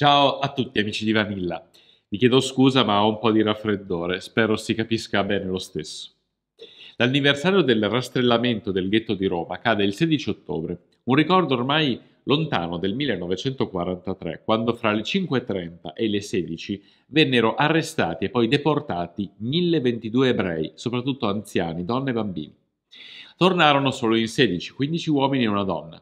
Ciao a tutti amici di Vanilla. Vi chiedo scusa ma ho un po' di raffreddore, spero si capisca bene lo stesso. L'anniversario del rastrellamento del ghetto di Roma cade il 16 ottobre, un ricordo ormai lontano del 1943, quando fra le 5.30 e le 16 vennero arrestati e poi deportati 1022 ebrei, soprattutto anziani, donne e bambini. Tornarono solo in 16, 15 uomini e una donna.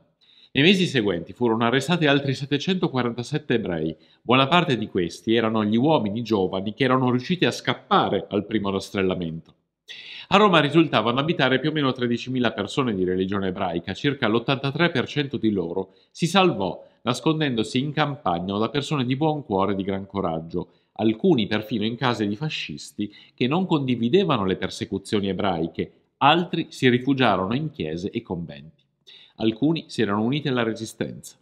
Nei mesi seguenti furono arrestati altri 747 ebrei. Buona parte di questi erano gli uomini giovani che erano riusciti a scappare al primo rastrellamento. A Roma risultavano abitare più o meno 13.000 persone di religione ebraica, circa l'83% di loro si salvò nascondendosi in campagna da persone di buon cuore e di gran coraggio, alcuni perfino in case di fascisti che non condividevano le persecuzioni ebraiche, altri si rifugiarono in chiese e conventi. Alcuni si erano uniti alla resistenza.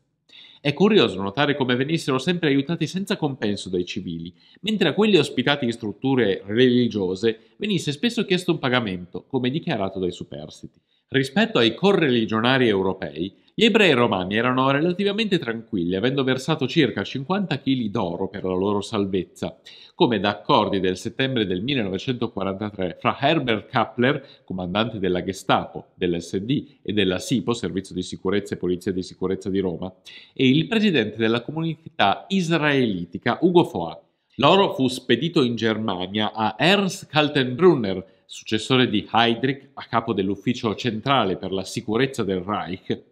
È curioso notare come venissero sempre aiutati senza compenso dai civili, mentre a quelli ospitati in strutture religiose venisse spesso chiesto un pagamento, come dichiarato dai superstiti. Rispetto ai correligionari europei, gli ebrei romani erano relativamente tranquilli, avendo versato circa 50 kg d'oro per la loro salvezza, come da accordi del settembre del 1943 fra Herbert Kappler, comandante della Gestapo, dell'SD e della SIPO, Servizio di Sicurezza e Polizia di Sicurezza di Roma, e il presidente della comunità israelitica Ugo Foa. L'oro fu spedito in Germania a Ernst Kaltenbrunner, successore di Heydrich a capo dell'Ufficio centrale per la sicurezza del Reich,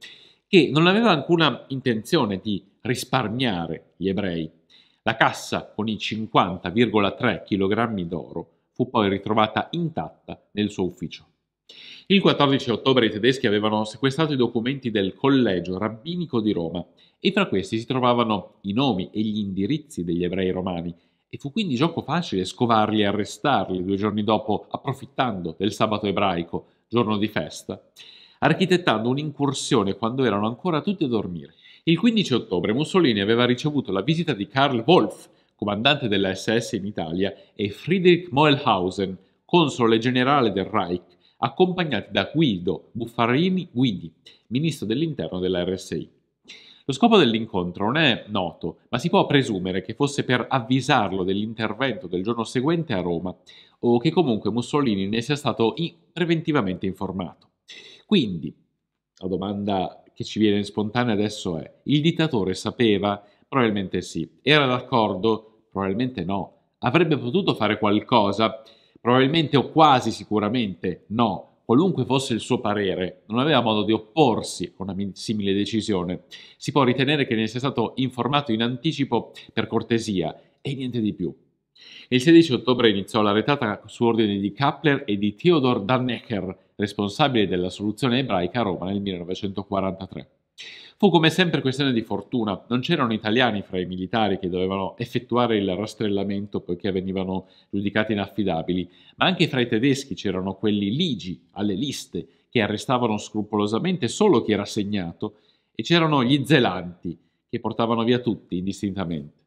che non aveva alcuna intenzione di risparmiare gli ebrei. La cassa con i 50,3 kg d'oro fu poi ritrovata intatta nel suo ufficio. Il 14 ottobre i tedeschi avevano sequestrato i documenti del collegio rabbinico di Roma e fra questi si trovavano i nomi e gli indirizzi degli ebrei romani e fu quindi gioco facile scovarli e arrestarli due giorni dopo, approfittando del sabato ebraico, giorno di festa, architettando un'incursione quando erano ancora tutti a dormire. Il 15 ottobre Mussolini aveva ricevuto la visita di Karl Wolff, comandante della SS in Italia, e Friedrich Moellhausen, console generale del Reich, accompagnati da Guido Buffarini Guidi, ministro dell'interno della RSI. Lo scopo dell'incontro non è noto, ma si può presumere che fosse per avvisarlo dell'intervento del giorno seguente a Roma o che comunque Mussolini ne sia stato preventivamente informato. Quindi, la domanda che ci viene spontanea adesso è, il dittatore sapeva? Probabilmente sì. Era d'accordo? Probabilmente no. Avrebbe potuto fare qualcosa? Probabilmente o quasi sicuramente no qualunque fosse il suo parere, non aveva modo di opporsi a una simile decisione, si può ritenere che ne sia stato informato in anticipo per cortesia e niente di più. Il 16 ottobre iniziò la retata su ordine di Kappler e di Theodor Dannecker, responsabile della soluzione ebraica a Roma nel 1943. Fu come sempre questione di fortuna, non c'erano italiani fra i militari che dovevano effettuare il rastrellamento poiché venivano giudicati inaffidabili, ma anche fra i tedeschi c'erano quelli ligi alle liste che arrestavano scrupolosamente solo chi era segnato e c'erano gli zelanti che portavano via tutti indistintamente.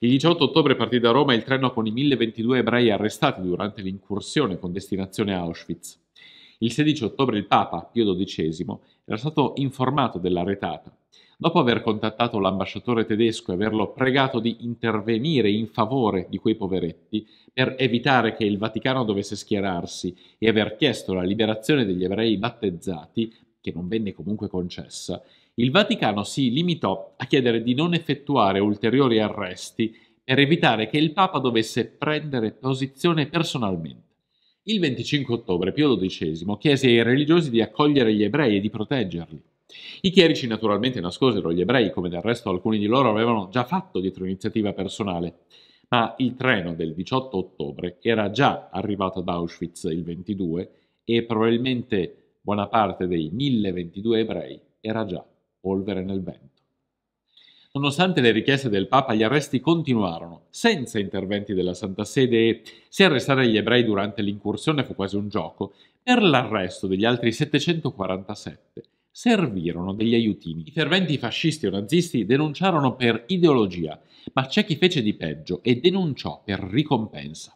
Il 18 ottobre partì da Roma il treno con i 1022 ebrei arrestati durante l'incursione con destinazione Auschwitz. Il 16 ottobre il Papa, Pio XII, era stato informato della retata. Dopo aver contattato l'ambasciatore tedesco e averlo pregato di intervenire in favore di quei poveretti per evitare che il Vaticano dovesse schierarsi e aver chiesto la liberazione degli ebrei battezzati, che non venne comunque concessa, il Vaticano si limitò a chiedere di non effettuare ulteriori arresti per evitare che il Papa dovesse prendere posizione personalmente. Il 25 ottobre Pio XII chiese ai religiosi di accogliere gli ebrei e di proteggerli. I chierici naturalmente nascosero gli ebrei, come del resto alcuni di loro avevano già fatto dietro iniziativa personale, ma il treno del 18 ottobre era già arrivato ad Auschwitz il 22 e probabilmente buona parte dei 1022 ebrei era già polvere nel vento. Nonostante le richieste del Papa, gli arresti continuarono, senza interventi della Santa Sede e, se arrestare gli ebrei durante l'incursione fu quasi un gioco, per l'arresto degli altri 747 servirono degli aiutini. I ferventi fascisti o nazisti denunciarono per ideologia, ma c'è chi fece di peggio e denunciò per ricompensa.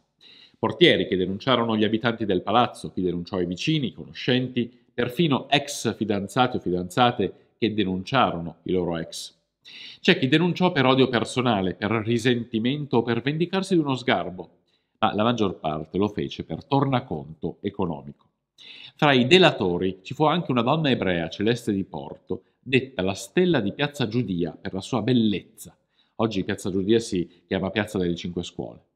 Portieri che denunciarono gli abitanti del palazzo, chi denunciò i vicini, i conoscenti, perfino ex fidanzati o fidanzate che denunciarono i loro ex. C'è chi denunciò per odio personale, per risentimento o per vendicarsi di uno sgarbo, ma la maggior parte lo fece per tornaconto economico. Fra i delatori ci fu anche una donna ebrea celeste di Porto, detta la stella di Piazza Giudia per la sua bellezza. Oggi Piazza Giudia si chiama Piazza delle Cinque Scuole.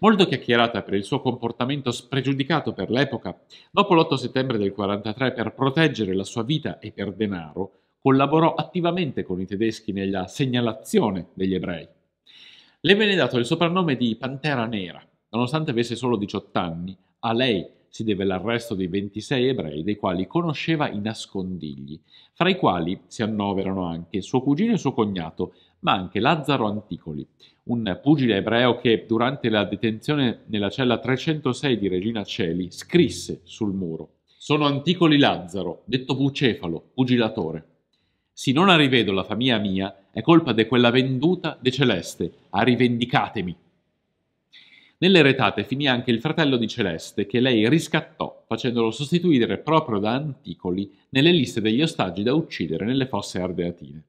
Molto chiacchierata per il suo comportamento spregiudicato per l'epoca, dopo l'8 settembre del 43 per proteggere la sua vita e per denaro, collaborò attivamente con i tedeschi nella segnalazione degli ebrei. Le venne dato il soprannome di Pantera Nera, nonostante avesse solo 18 anni, a lei si deve l'arresto dei 26 ebrei dei quali conosceva i nascondigli, fra i quali si annoverano anche suo cugino e suo cognato, ma anche Lazzaro Anticoli, un pugile ebreo che durante la detenzione nella cella 306 di Regina Celi scrisse sul muro: Sono Anticoli Lazzaro, detto Bucefalo, pugilatore. Se non la rivedo la famiglia mia, è colpa di quella venduta de Celeste, a ah, rivendicatemi. Nelle retate finì anche il fratello di Celeste, che lei riscattò, facendolo sostituire proprio da Anticoli nelle liste degli ostaggi da uccidere nelle fosse ardeatine.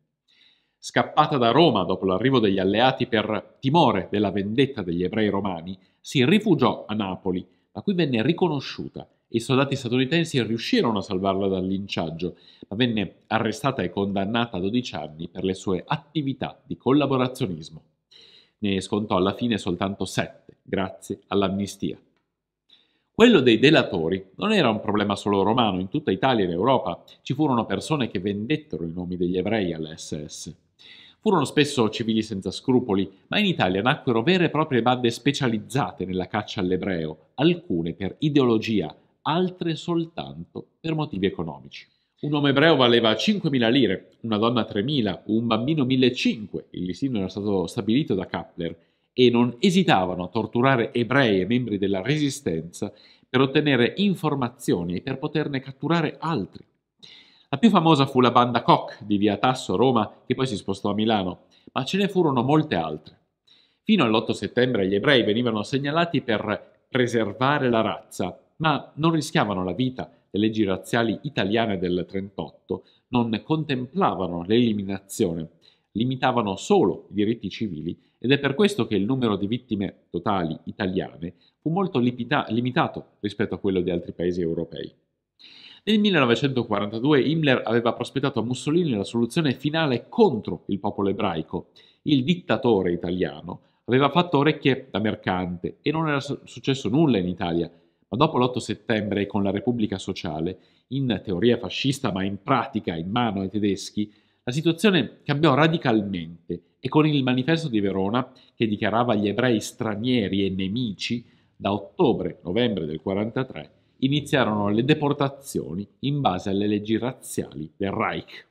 Scappata da Roma dopo l'arrivo degli alleati per timore della vendetta degli ebrei romani, si rifugiò a Napoli, da cui venne riconosciuta i soldati statunitensi riuscirono a salvarla dal linciaggio, ma venne arrestata e condannata a 12 anni per le sue attività di collaborazionismo. Ne scontò alla fine soltanto 7, grazie all'amnistia. Quello dei delatori non era un problema solo romano, in tutta Italia e in Europa ci furono persone che vendettero i nomi degli ebrei all'SS. Furono spesso civili senza scrupoli, ma in Italia nacquero vere e proprie bande specializzate nella caccia all'ebreo, alcune per ideologia, altre soltanto per motivi economici. Un uomo ebreo valeva 5.000 lire, una donna 3.000, un bambino 1.500, il listino era stato stabilito da Kappler, e non esitavano a torturare ebrei e membri della resistenza per ottenere informazioni e per poterne catturare altri. La più famosa fu la banda Koch di via Tasso, Roma, che poi si spostò a Milano, ma ce ne furono molte altre. Fino all'8 settembre gli ebrei venivano segnalati per preservare la razza, ma non rischiavano la vita. Le leggi razziali italiane del 1938 non contemplavano l'eliminazione, limitavano solo i diritti civili ed è per questo che il numero di vittime totali italiane fu molto limita- limitato rispetto a quello di altri paesi europei. Nel 1942 Himmler aveva prospettato a Mussolini la soluzione finale contro il popolo ebraico. Il dittatore italiano aveva fatto orecchie da mercante e non era successo nulla in Italia, ma dopo l'8 settembre e con la Repubblica Sociale, in teoria fascista ma in pratica in mano ai tedeschi, la situazione cambiò radicalmente e con il manifesto di Verona, che dichiarava gli ebrei stranieri e nemici, da ottobre-novembre del 1943 iniziarono le deportazioni in base alle leggi razziali del Reich.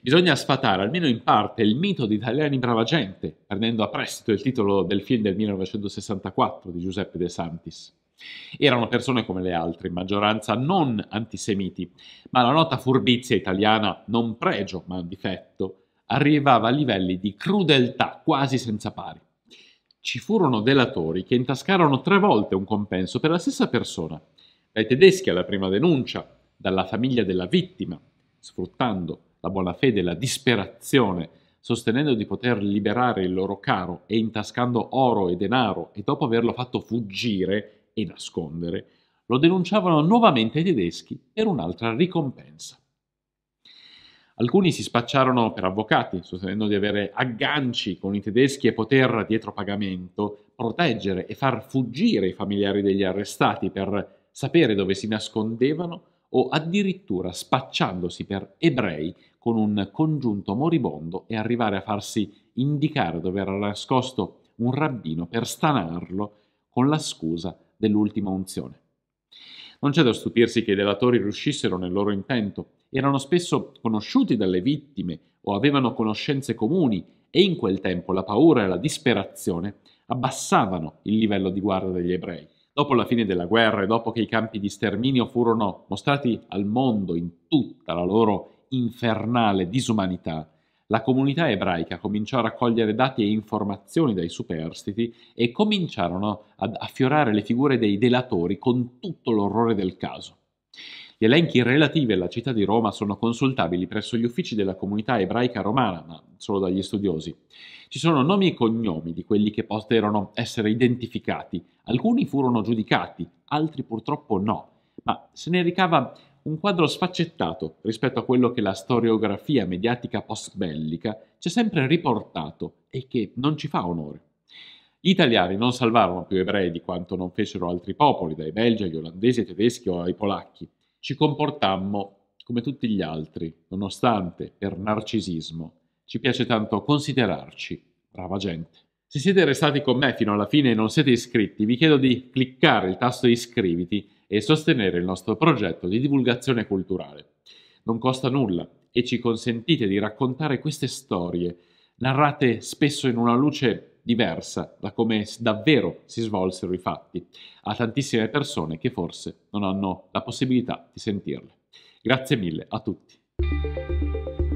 Bisogna sfatare almeno in parte il mito di italiani brava gente, prendendo a prestito il titolo del film del 1964 di Giuseppe De Santis. Erano persone come le altre, in maggioranza non antisemiti, ma la nota furbizia italiana, non pregio ma difetto, arrivava a livelli di crudeltà quasi senza pari. Ci furono delatori che intascarono tre volte un compenso per la stessa persona, dai tedeschi alla prima denuncia, dalla famiglia della vittima, sfruttando la buona fede e la disperazione, sostenendo di poter liberare il loro caro e intascando oro e denaro e dopo averlo fatto fuggire e nascondere, lo denunciavano nuovamente ai tedeschi per un'altra ricompensa. Alcuni si spacciarono per avvocati, sostenendo di avere agganci con i tedeschi e poter, dietro pagamento, proteggere e far fuggire i familiari degli arrestati per sapere dove si nascondevano o addirittura spacciandosi per ebrei con un congiunto moribondo e arrivare a farsi indicare dove era nascosto un rabbino per stanarlo con la scusa dell'ultima unzione. Non c'è da stupirsi che i delatori riuscissero nel loro intento, erano spesso conosciuti dalle vittime o avevano conoscenze comuni e in quel tempo la paura e la disperazione abbassavano il livello di guardia degli ebrei. Dopo la fine della guerra e dopo che i campi di sterminio furono mostrati al mondo in tutta la loro infernale disumanità, la comunità ebraica cominciò a raccogliere dati e informazioni dai superstiti e cominciarono ad affiorare le figure dei delatori con tutto l'orrore del caso. Gli elenchi relativi alla città di Roma sono consultabili presso gli uffici della comunità ebraica romana, ma solo dagli studiosi. Ci sono nomi e cognomi di quelli che poterono essere identificati. Alcuni furono giudicati, altri purtroppo no, ma se ne ricava un quadro sfaccettato rispetto a quello che la storiografia mediatica post-bellica ci ha sempre riportato e che non ci fa onore. Gli italiani non salvarono più ebrei di quanto non fecero altri popoli, dai belgi agli olandesi ai tedeschi o ai polacchi. Ci comportammo come tutti gli altri, nonostante per narcisismo ci piace tanto considerarci brava gente. Se siete restati con me fino alla fine e non siete iscritti, vi chiedo di cliccare il tasto iscriviti e sostenere il nostro progetto di divulgazione culturale. Non costa nulla e ci consentite di raccontare queste storie, narrate spesso in una luce diversa da come davvero si svolsero i fatti, a tantissime persone che forse non hanno la possibilità di sentirle. Grazie mille a tutti.